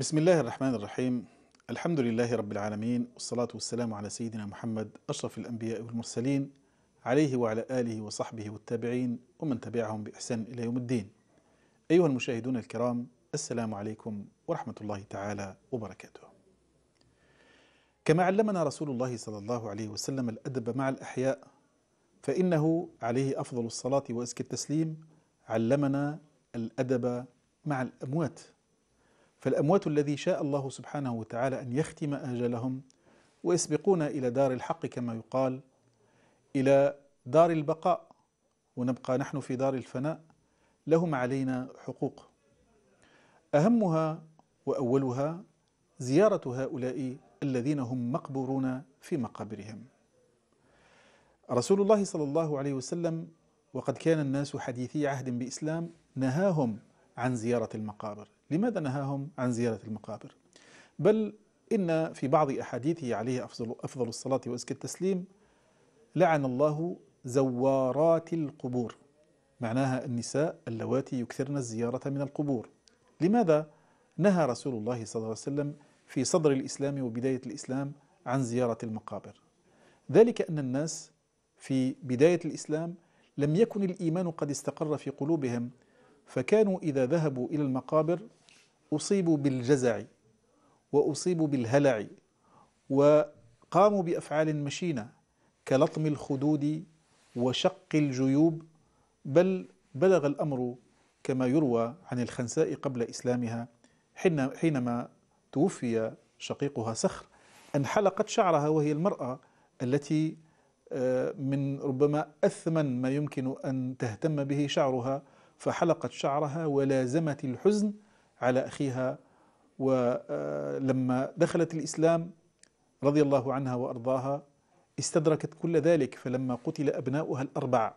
بسم الله الرحمن الرحيم الحمد لله رب العالمين والصلاة والسلام على سيدنا محمد أشرف الأنبياء والمرسلين عليه وعلى آله وصحبه والتابعين ومن تبعهم بإحسان إلى يوم الدين أيها المشاهدون الكرام السلام عليكم ورحمة الله تعالى وبركاته كما علمنا رسول الله صلى الله عليه وسلم الأدب مع الأحياء فإنه عليه أفضل الصلاة وأزكى التسليم علمنا الأدب مع الأموات فالأموات الذي شاء الله سبحانه وتعالى أن يختم آجلهم ويسبقونا إلى دار الحق كما يقال إلى دار البقاء ونبقى نحن في دار الفناء لهم علينا حقوق أهمها وأولها زيارة هؤلاء الذين هم مقبورون في مقابرهم رسول الله صلى الله عليه وسلم وقد كان الناس حديثي عهد بإسلام نهاهم عن زيارة المقابر لماذا نهاهم عن زيارة المقابر بل إن في بعض أحاديثه عليه أفضل, أفضل الصلاة وأزكى التسليم لعن الله زوارات القبور معناها النساء اللواتي يكثرن الزيارة من القبور لماذا نهى رسول الله صلى الله عليه وسلم في صدر الإسلام وبداية الإسلام عن زيارة المقابر ذلك أن الناس في بداية الإسلام لم يكن الإيمان قد استقر في قلوبهم فكانوا إذا ذهبوا إلى المقابر أصيبوا بالجزع وأصيبوا بالهلع وقاموا بأفعال مشينة كلطم الخدود وشق الجيوب بل بلغ الأمر كما يروى عن الخنساء قبل إسلامها حينما توفي شقيقها سخر انحلقت شعرها وهي المرأة التي آه، من ربما أثمن ما يمكن أن تهتم به شعرها فحلقت شعرها ولازمت الحزن على أخيها ولما آه، دخلت الإسلام رضي الله عنها وأرضاها استدركت كل ذلك فلما قتل أبناؤها الأربع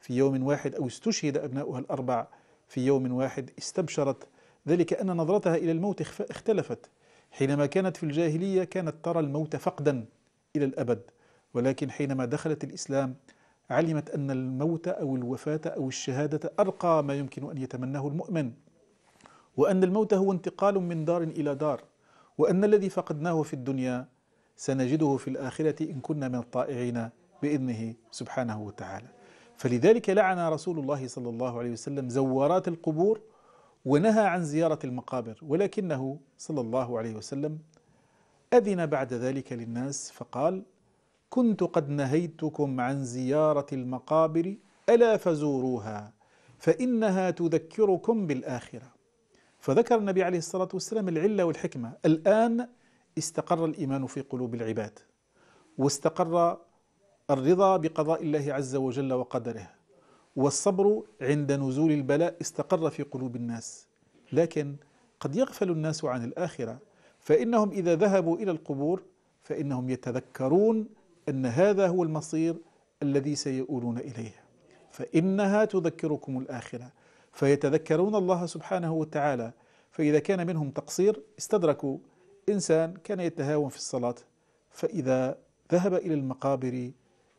في يوم واحد أو استشهد أبناؤها الأربع في يوم واحد استبشرت ذلك أن نظرتها إلى الموت اختلفت حينما كانت في الجاهلية كانت ترى الموت فقدا إلى الأبد ولكن حينما دخلت الإسلام علمت أن الموت أو الوفاة أو الشهادة أرقى ما يمكن أن يتمناه المؤمن وأن الموت هو انتقال من دار إلى دار وأن الذي فقدناه في الدنيا سنجده في الآخرة إن كنا من الطائعين بإذنه سبحانه وتعالى فلذلك لعن رسول الله صلى الله عليه وسلم زوارات القبور ونهى عن زيارة المقابر ولكنه صلى الله عليه وسلم أذن بعد ذلك للناس فقال كنت قد نهيتكم عن زيارة المقابر ألا فزوروها فإنها تذكركم بالآخرة فذكر النبي عليه الصلاة والسلام العلة والحكمة الآن استقر الإيمان في قلوب العباد واستقر الرضا بقضاء الله عز وجل وقدره والصبر عند نزول البلاء استقر في قلوب الناس لكن قد يغفل الناس عن الآخرة فإنهم إذا ذهبوا إلى القبور فإنهم يتذكرون أن هذا هو المصير الذي سيؤولون إليه فإنها تذكركم الآخرة فيتذكرون الله سبحانه وتعالى فإذا كان منهم تقصير استدركوا إنسان كان يتهاون في الصلاة فإذا ذهب إلى المقابر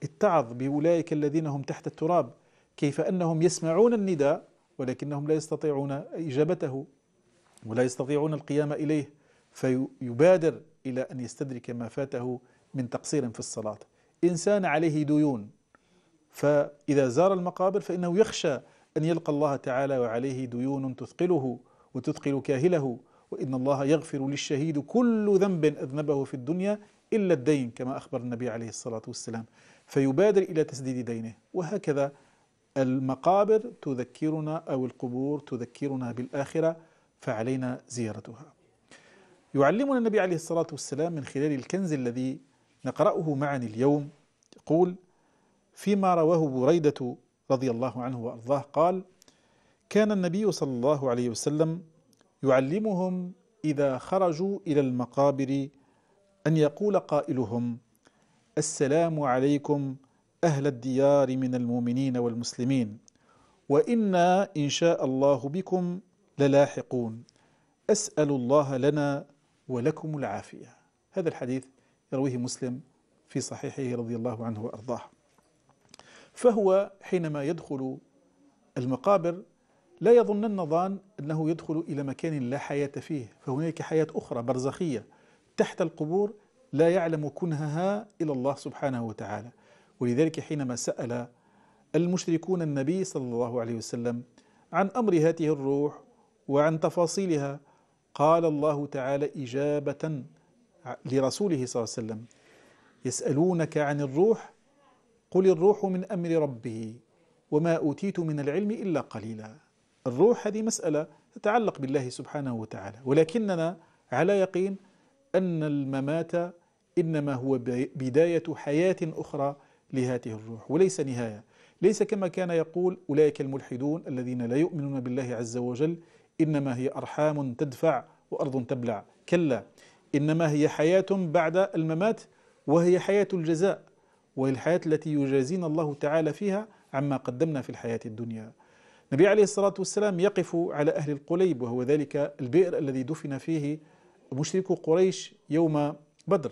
اتعظ بأولئك الذين هم تحت التراب كيف أنهم يسمعون النداء ولكنهم لا يستطيعون إجابته ولا يستطيعون القيام إليه فيبادر إلى أن يستدرك ما فاته من تقصير في الصلاة إنسان عليه ديون فإذا زار المقابر فإنه يخشى أن يلقى الله تعالى وعليه ديون تثقله وتثقل كاهله وإن الله يغفر للشهيد كل ذنب أذنبه في الدنيا إلا الدين كما أخبر النبي عليه الصلاة والسلام فيبادر إلى تسديد دينه وهكذا المقابر تذكرنا أو القبور تذكرنا بالآخرة فعلينا زيارتها يعلمنا النبي عليه الصلاة والسلام من خلال الكنز الذي نقرأه معا اليوم يقول فيما رواه بريدة رضي الله عنه وارضاه قال: كان النبي صلى الله عليه وسلم يعلمهم اذا خرجوا الى المقابر ان يقول قائلهم: السلام عليكم اهل الديار من المؤمنين والمسلمين وانا ان شاء الله بكم للاحقون اسال الله لنا ولكم العافيه. هذا الحديث يرويه مسلم في صحيحه رضي الله عنه وارضاه. فهو حينما يدخل المقابر لا يظنن ظان أنه يدخل إلى مكان لا حياة فيه فهناك حياة أخرى برزخية تحت القبور لا يعلم كنهها إلى الله سبحانه وتعالى ولذلك حينما سأل المشركون النبي صلى الله عليه وسلم عن أمر هذه الروح وعن تفاصيلها قال الله تعالى إجابة لرسوله صلى الله عليه وسلم يسألونك عن الروح قل الروح من أمر ربي وما أوتيت من العلم إلا قليلا الروح هذه مسألة تتعلق بالله سبحانه وتعالى ولكننا على يقين أن الممات إنما هو بداية حياة أخرى لهذه الروح وليس نهاية ليس كما كان يقول أولئك الملحدون الذين لا يؤمنون بالله عز وجل إنما هي أرحام تدفع وأرض تبلع كلا إنما هي حياة بعد الممات وهي حياة الجزاء وهي الحياة التي يجازينا الله تعالى فيها عما قدمنا في الحياة الدنيا النبي عليه الصلاة والسلام يقف على أهل القليب وهو ذلك البئر الذي دفن فيه مشرك قريش يوم بدر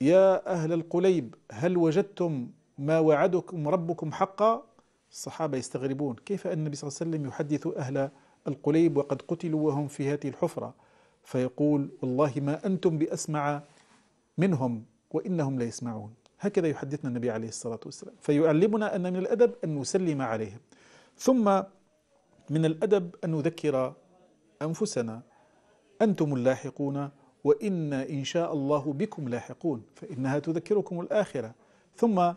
يا أهل القليب هل وجدتم ما وعدكم ربكم حقا الصحابة يستغربون كيف أن النبي صلى الله عليه وسلم يحدث أهل القليب وقد قتلوا وهم في هذه الحفرة فيقول والله ما أنتم بأسمع منهم وإنهم ليسمعون هكذا يحدثنا النبي عليه الصلاة والسلام فيعلمنا أن من الأدب أن نسلم عليهم ثم من الأدب أن نذكر أنفسنا أنتم اللاحقون وإنا إن شاء الله بكم لاحقون فإنها تذكركم الآخرة ثم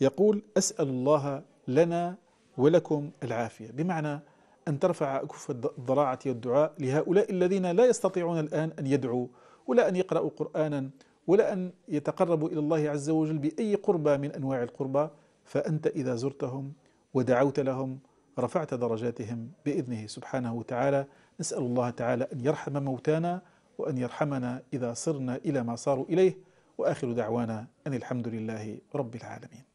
يقول أسأل الله لنا ولكم العافية بمعنى أن ترفع أكف الضراعة والدعاء لهؤلاء الذين لا يستطيعون الآن أن يدعوا ولا أن يقرأوا قرآنا ولا أن يتقربوا إلى الله عز وجل بأي قربة من أنواع القربة فأنت إذا زرتهم ودعوت لهم رفعت درجاتهم بإذنه سبحانه وتعالى نسأل الله تعالى أن يرحم موتانا وأن يرحمنا إذا صرنا إلى ما صاروا إليه وآخر دعوانا أن الحمد لله رب العالمين